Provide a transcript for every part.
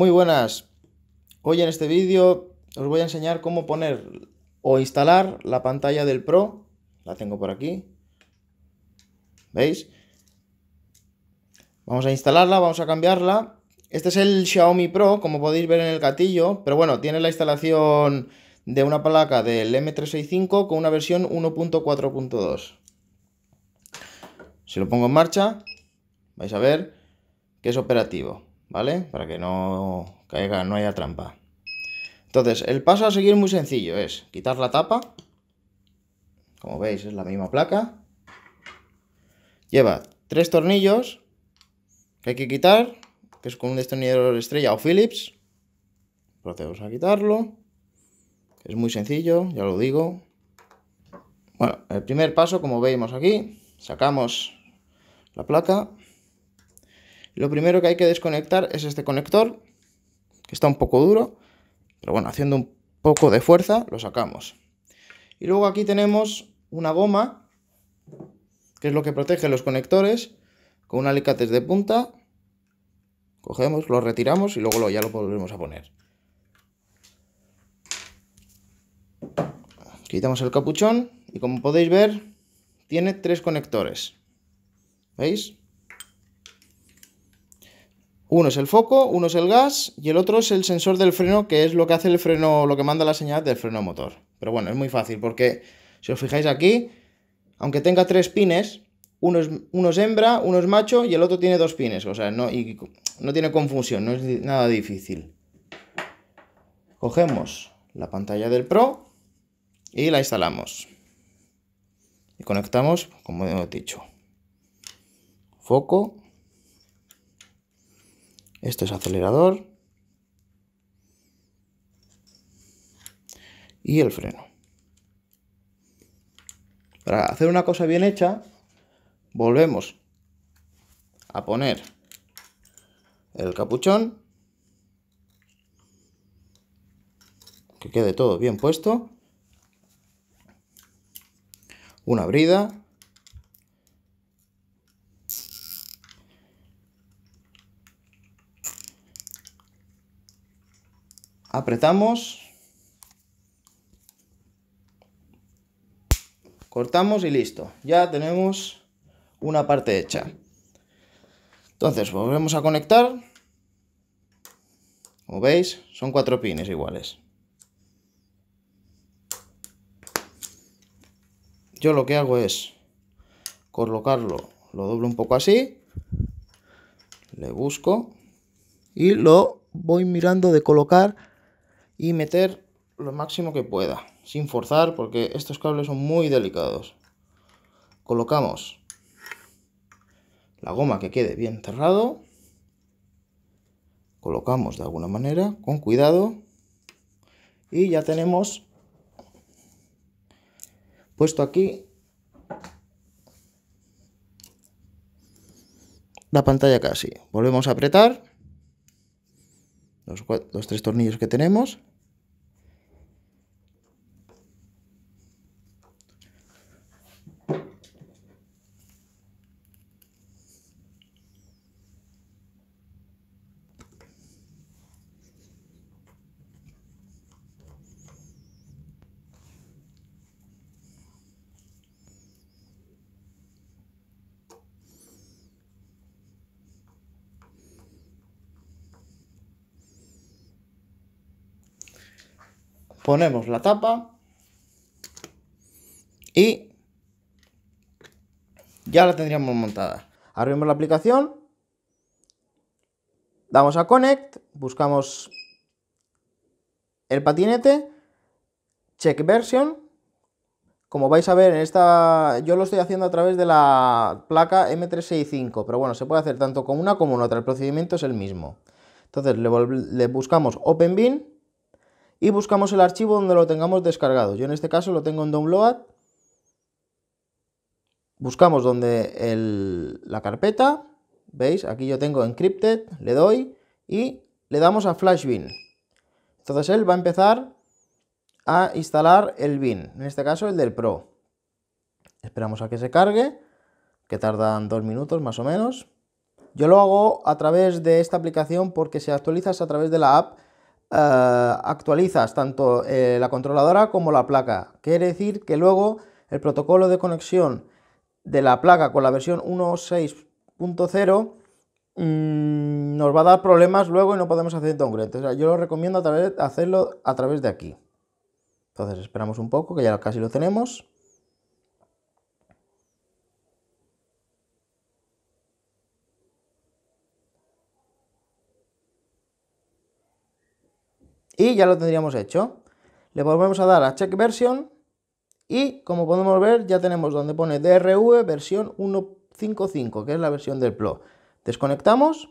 Muy buenas. Hoy en este vídeo os voy a enseñar cómo poner o instalar la pantalla del Pro. La tengo por aquí. ¿Veis? Vamos a instalarla, vamos a cambiarla. Este es el Xiaomi Pro, como podéis ver en el gatillo, pero bueno, tiene la instalación de una placa del M365 con una versión 1.4.2. Si lo pongo en marcha, vais a ver que es operativo. ¿vale? Para que no caiga, no haya trampa. Entonces, el paso a seguir muy sencillo es quitar la tapa. Como veis, es la misma placa. Lleva tres tornillos que hay que quitar, que es con un destornillador estrella o Phillips. Procedemos a quitarlo. Es muy sencillo, ya lo digo. Bueno, el primer paso, como veis aquí, sacamos la placa, lo primero que hay que desconectar es este conector, que está un poco duro, pero bueno, haciendo un poco de fuerza lo sacamos. Y luego aquí tenemos una goma, que es lo que protege los conectores, con un alicates de punta. Cogemos, lo retiramos y luego ya lo volvemos a poner. Quitamos el capuchón y como podéis ver, tiene tres conectores. ¿Veis? Uno es el foco, uno es el gas y el otro es el sensor del freno, que es lo que hace el freno, lo que manda la señal del freno motor. Pero bueno, es muy fácil porque si os fijáis aquí, aunque tenga tres pines, uno es, hembra, uno es macho y el otro tiene dos pines. O sea, no, no tiene confusión, no es nada difícil. Cogemos la pantalla del Pro y la instalamos. Y conectamos, como he dicho, foco, esto es acelerador. Y el freno. Para hacer una cosa bien hecha, volvemos a poner el capuchón. Que quede todo bien puesto. Una brida. apretamos, cortamos y listo. Ya tenemos una parte hecha. Entonces volvemos a conectar. Como veis, son cuatro pines iguales. Yo lo que hago es colocarlo, lo doblo un poco así, le busco y lo voy mirando de colocar y meter lo máximo que pueda, sin forzar, porque estos cables son muy delicados. Colocamos la goma que quede bien cerrado. Colocamos de alguna manera, con cuidado. Y ya tenemos puesto aquí la pantalla casi. Volvemos a apretar los, tres tornillos que tenemos ponemos la tapa y ya la tendríamos montada. Abrimos la aplicación, damos a Connect, buscamos el patinete, Check Version. Como vais a ver, en esta yo lo estoy haciendo a través de la placa M365, pero bueno, se puede hacer tanto con una como con otra, el procedimiento es el mismo. Entonces le, le buscamos Open Bin y buscamos el archivo donde lo tengamos descargado. Yo en este caso lo tengo en download. Buscamos donde el, la carpeta, ¿veis? Aquí yo tengo encrypted, le doy y le damos a flash bin. Entonces él va a empezar a instalar el bin, en este caso el del Pro. Esperamos a que se cargue, que tardan dos minutos más o menos. Yo lo hago a través de esta aplicación porque se actualiza a través de la app eh, actualizas tanto eh, la controladora como la placa. Quiere decir que luego el protocolo de conexión de la placa con la versión 1.6.0 mm, nos va a dar problemas luego y no podemos hacer downgrade. O yo lo recomiendo a través, hacerlo a través de aquí. Entonces esperamos un poco, que ya casi lo tenemos. y ya lo tendríamos hecho. Le volvemos a dar a check version y como podemos ver ya tenemos donde pone DRV versión 1.5.5 que es la versión del Pro. Desconectamos.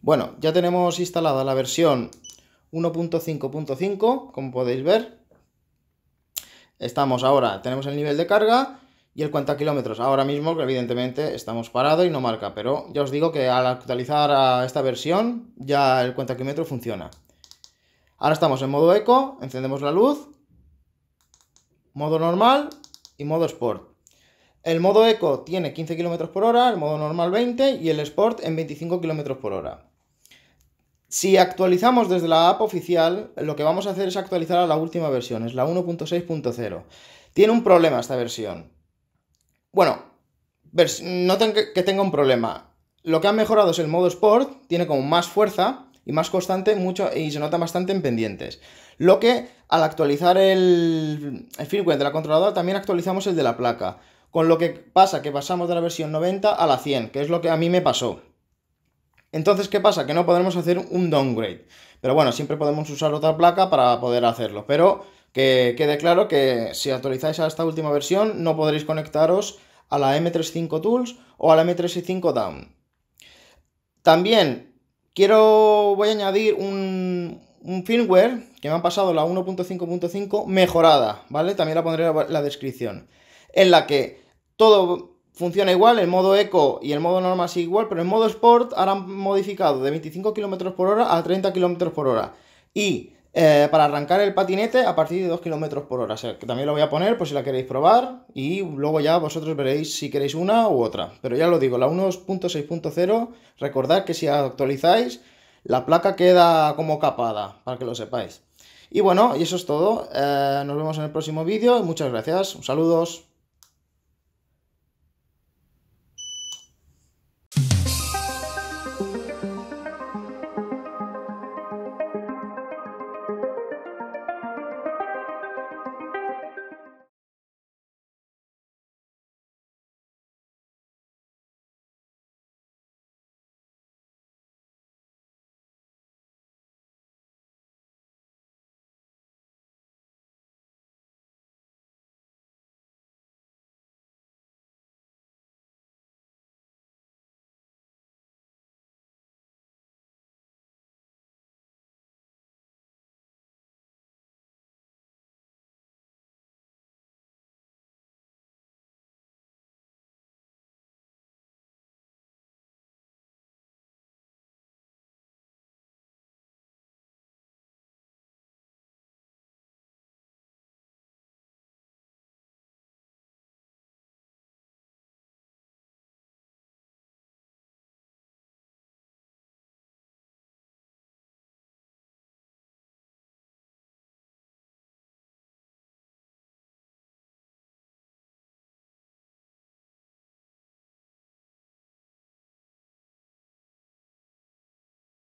Bueno, ya tenemos instalada la versión 1.5.5 como podéis ver. Estamos ahora, tenemos el nivel de carga y el cuenta kilómetros. Ahora mismo, evidentemente estamos parado y no marca, pero ya os digo que al actualizar a esta versión ya el cuenta kilómetros funciona. Ahora estamos en modo eco, encendemos la luz, modo normal y modo sport. El modo eco tiene 15 km por hora, el modo normal 20 y el sport en 25 km por hora. Si actualizamos desde la app oficial, lo que vamos a hacer es actualizar a la última versión, es la 1.6.0. Tiene un problema esta versión. Bueno, no noten que tenga un problema. Lo que han mejorado es el modo Sport, tiene como más fuerza, y más constante mucho y se nota bastante en pendientes. Lo que al actualizar el, firmware de la controladora también actualizamos el de la placa. Con lo que pasa que pasamos de la versión 90 a la 100, que es lo que a mí me pasó. Entonces, ¿qué pasa? Que no podremos hacer un downgrade. Pero bueno, siempre podemos usar otra placa para poder hacerlo. Pero que quede claro que si actualizáis a esta última versión no podréis conectaros a la M35 Tools o a la M35 Down. También Quiero, voy a añadir un, firmware que me han pasado la 1.5.5 mejorada, ¿vale? También la pondré en la descripción, en la que todo funciona igual, el modo eco y el modo normal sigue igual, pero el modo sport ahora han modificado de 25 km por hora a 30 km por hora. Y eh, para arrancar el patinete a partir de 2 km por hora. O sea, que también lo voy a poner por si la queréis probar y luego ya vosotros veréis si queréis una u otra. Pero ya lo digo, la 1.6.0, recordad que si actualizáis, la placa queda como capada, para que lo sepáis. Y bueno, y eso es todo. Eh, nos vemos en el próximo vídeo muchas gracias. Un saludos.